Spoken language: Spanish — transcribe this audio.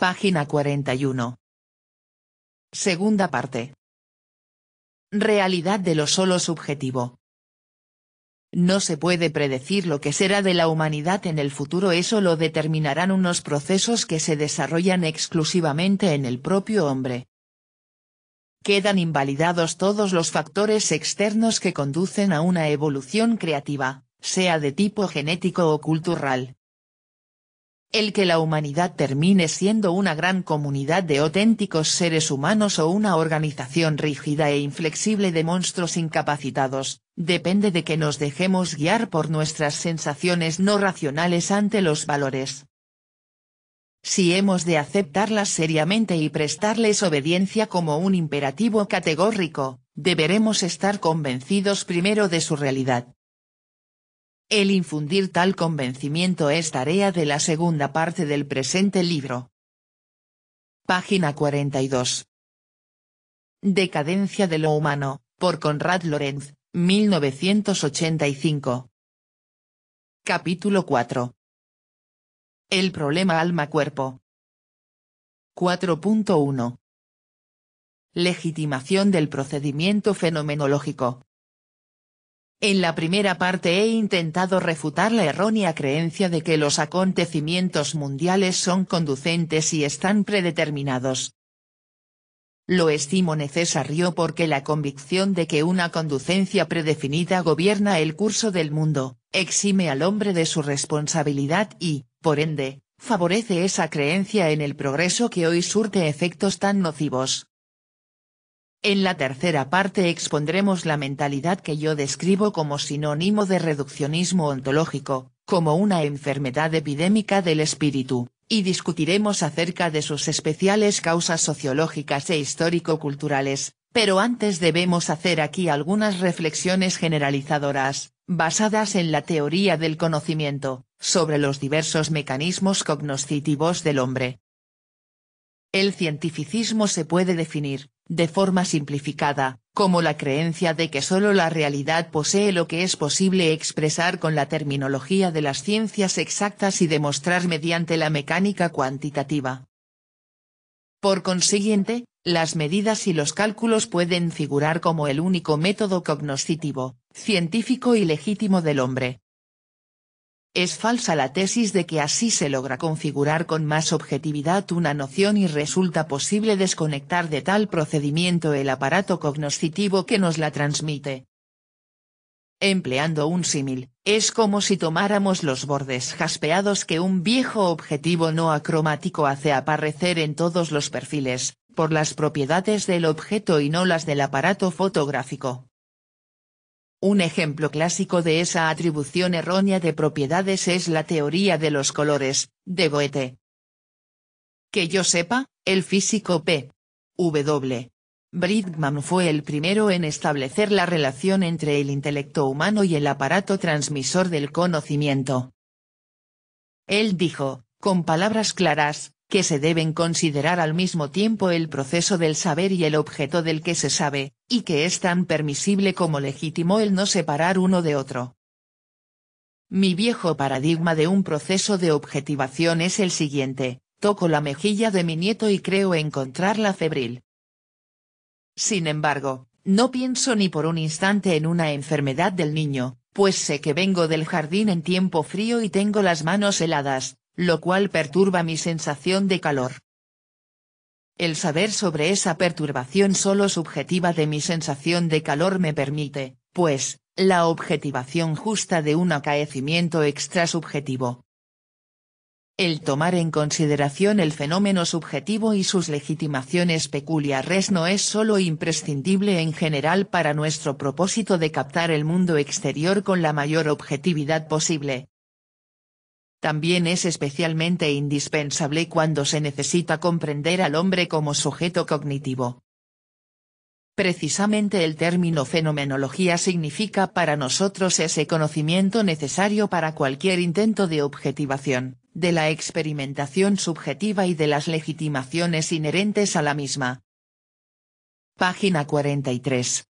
Página 41. Segunda parte. Realidad de lo solo subjetivo. No se puede predecir lo que será de la humanidad en el futuro, eso lo determinarán unos procesos que se desarrollan exclusivamente en el propio hombre. Quedan invalidados todos los factores externos que conducen a una evolución creativa, sea de tipo genético o cultural el que la humanidad termine siendo una gran comunidad de auténticos seres humanos o una organización rígida e inflexible de monstruos incapacitados, depende de que nos dejemos guiar por nuestras sensaciones no racionales ante los valores. Si hemos de aceptarlas seriamente y prestarles obediencia como un imperativo categórico, deberemos estar convencidos primero de su realidad, el infundir tal convencimiento es tarea de la segunda parte del presente libro. Página 42. Decadencia de lo humano, por Conrad Lorenz, 1985. Capítulo 4. El problema alma-cuerpo. 4.1. Legitimación del procedimiento fenomenológico. En la primera parte he intentado refutar la errónea creencia de que los acontecimientos mundiales son conducentes y están predeterminados. Lo estimo necesario porque la convicción de que una conducencia predefinida gobierna el curso del mundo, exime al hombre de su responsabilidad y, por ende, favorece esa creencia en el progreso que hoy surte efectos tan nocivos. En la tercera parte expondremos la mentalidad que yo describo como sinónimo de reduccionismo ontológico, como una enfermedad epidémica del espíritu, y discutiremos acerca de sus especiales causas sociológicas e histórico-culturales, pero antes debemos hacer aquí algunas reflexiones generalizadoras, basadas en la teoría del conocimiento, sobre los diversos mecanismos cognoscitivos del hombre. El cientificismo se puede definir, de forma simplificada, como la creencia de que solo la realidad posee lo que es posible expresar con la terminología de las ciencias exactas y demostrar mediante la mecánica cuantitativa. Por consiguiente, las medidas y los cálculos pueden figurar como el único método cognoscitivo, científico y legítimo del hombre, es falsa la tesis de que así se logra configurar con más objetividad una noción y resulta posible desconectar de tal procedimiento el aparato cognoscitivo que nos la transmite. Empleando un símil, es como si tomáramos los bordes jaspeados que un viejo objetivo no acromático hace aparecer en todos los perfiles, por las propiedades del objeto y no las del aparato fotográfico. Un ejemplo clásico de esa atribución errónea de propiedades es la teoría de los colores, de Goethe. Que yo sepa, el físico P. W. Bridgman fue el primero en establecer la relación entre el intelecto humano y el aparato transmisor del conocimiento. Él dijo, con palabras claras, que se deben considerar al mismo tiempo el proceso del saber y el objeto del que se sabe, y que es tan permisible como legítimo el no separar uno de otro. Mi viejo paradigma de un proceso de objetivación es el siguiente, toco la mejilla de mi nieto y creo encontrarla febril. Sin embargo, no pienso ni por un instante en una enfermedad del niño, pues sé que vengo del jardín en tiempo frío y tengo las manos heladas, lo cual perturba mi sensación de calor. El saber sobre esa perturbación solo subjetiva de mi sensación de calor me permite, pues, la objetivación justa de un acaecimiento extrasubjetivo. El tomar en consideración el fenómeno subjetivo y sus legitimaciones peculiares no es sólo imprescindible en general para nuestro propósito de captar el mundo exterior con la mayor objetividad posible, también es especialmente indispensable cuando se necesita comprender al hombre como sujeto cognitivo. Precisamente el término fenomenología significa para nosotros ese conocimiento necesario para cualquier intento de objetivación, de la experimentación subjetiva y de las legitimaciones inherentes a la misma. Página 43.